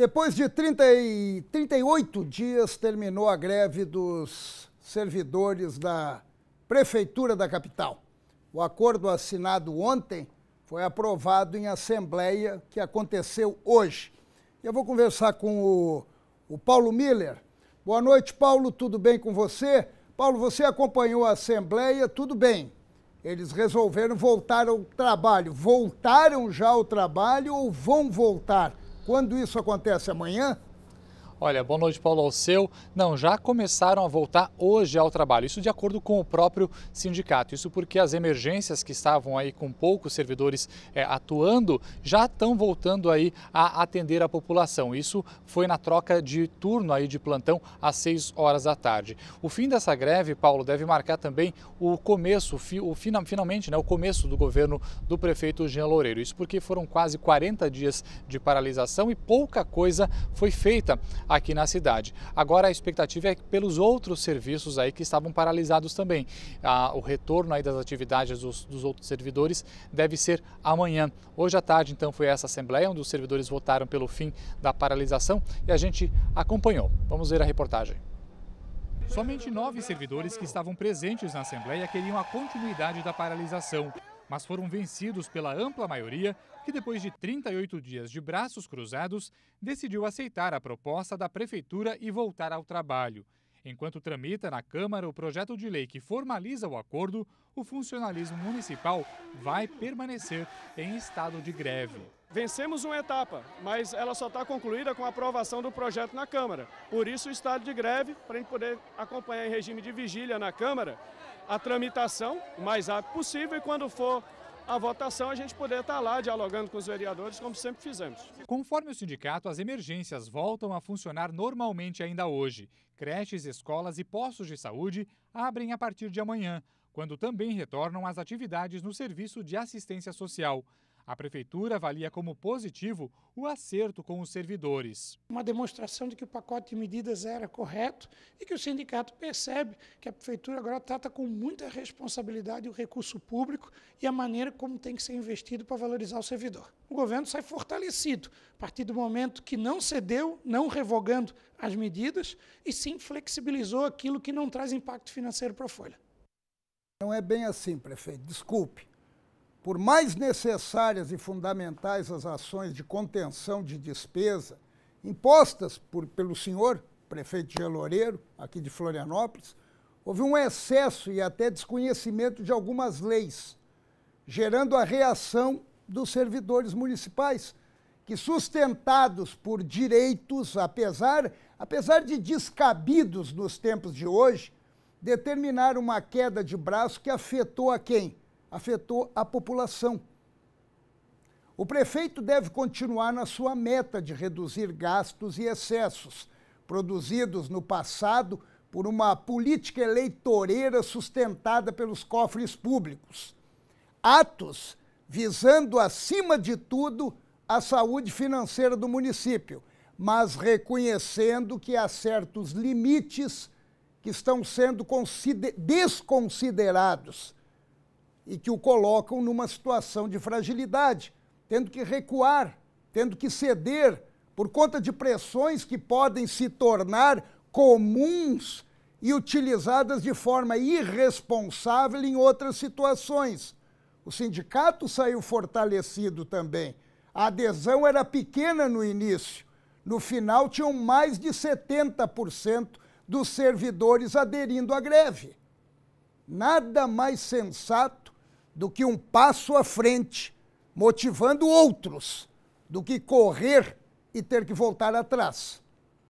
Depois de 30 e 38 dias, terminou a greve dos servidores da Prefeitura da capital. O acordo assinado ontem foi aprovado em assembleia que aconteceu hoje. Eu vou conversar com o, o Paulo Miller. Boa noite, Paulo, tudo bem com você? Paulo, você acompanhou a assembleia, tudo bem. Eles resolveram voltar ao trabalho. Voltaram já ao trabalho ou vão voltar? Quando isso acontece amanhã, Olha, boa noite, Paulo Alceu. Não, já começaram a voltar hoje ao trabalho, isso de acordo com o próprio sindicato. Isso porque as emergências que estavam aí com poucos servidores é, atuando já estão voltando aí a atender a população. Isso foi na troca de turno aí de plantão às 6 horas da tarde. O fim dessa greve, Paulo, deve marcar também o começo, o, final, finalmente, né, o começo do governo do prefeito Jean Loureiro. Isso porque foram quase 40 dias de paralisação e pouca coisa foi feita aqui na cidade. Agora a expectativa é pelos outros serviços aí que estavam paralisados também. Ah, o retorno aí das atividades dos, dos outros servidores deve ser amanhã. Hoje à tarde, então, foi essa assembleia onde os servidores votaram pelo fim da paralisação e a gente acompanhou. Vamos ver a reportagem. Somente nove servidores que estavam presentes na Assembleia queriam a continuidade da paralisação mas foram vencidos pela ampla maioria, que depois de 38 dias de braços cruzados, decidiu aceitar a proposta da prefeitura e voltar ao trabalho. Enquanto tramita na Câmara o projeto de lei que formaliza o acordo, o funcionalismo municipal vai permanecer em estado de greve. Vencemos uma etapa, mas ela só está concluída com a aprovação do projeto na Câmara. Por isso, o estado de greve, para a gente poder acompanhar em regime de vigília na Câmara a tramitação o mais rápido possível e quando for a votação, a gente poder estar tá lá dialogando com os vereadores, como sempre fizemos. Conforme o sindicato, as emergências voltam a funcionar normalmente ainda hoje. Creches, escolas e postos de saúde abrem a partir de amanhã, quando também retornam as atividades no serviço de assistência social. A prefeitura avalia como positivo o acerto com os servidores. Uma demonstração de que o pacote de medidas era correto e que o sindicato percebe que a prefeitura agora trata com muita responsabilidade o recurso público e a maneira como tem que ser investido para valorizar o servidor. O governo sai fortalecido a partir do momento que não cedeu, não revogando as medidas e sim flexibilizou aquilo que não traz impacto financeiro para a folha. Não é bem assim, prefeito. Desculpe. Por mais necessárias e fundamentais as ações de contenção de despesa impostas por, pelo senhor prefeito Geloreiro, aqui de Florianópolis, houve um excesso e até desconhecimento de algumas leis, gerando a reação dos servidores municipais, que sustentados por direitos, apesar, apesar de descabidos nos tempos de hoje, determinaram uma queda de braço que afetou a quem? afetou a população. O prefeito deve continuar na sua meta de reduzir gastos e excessos produzidos no passado por uma política eleitoreira sustentada pelos cofres públicos. Atos visando, acima de tudo, a saúde financeira do município, mas reconhecendo que há certos limites que estão sendo desconsiderados e que o colocam numa situação de fragilidade, tendo que recuar, tendo que ceder por conta de pressões que podem se tornar comuns e utilizadas de forma irresponsável em outras situações. O sindicato saiu fortalecido também. A adesão era pequena no início. No final, tinham mais de 70% dos servidores aderindo à greve. Nada mais sensato do que um passo à frente, motivando outros, do que correr e ter que voltar atrás.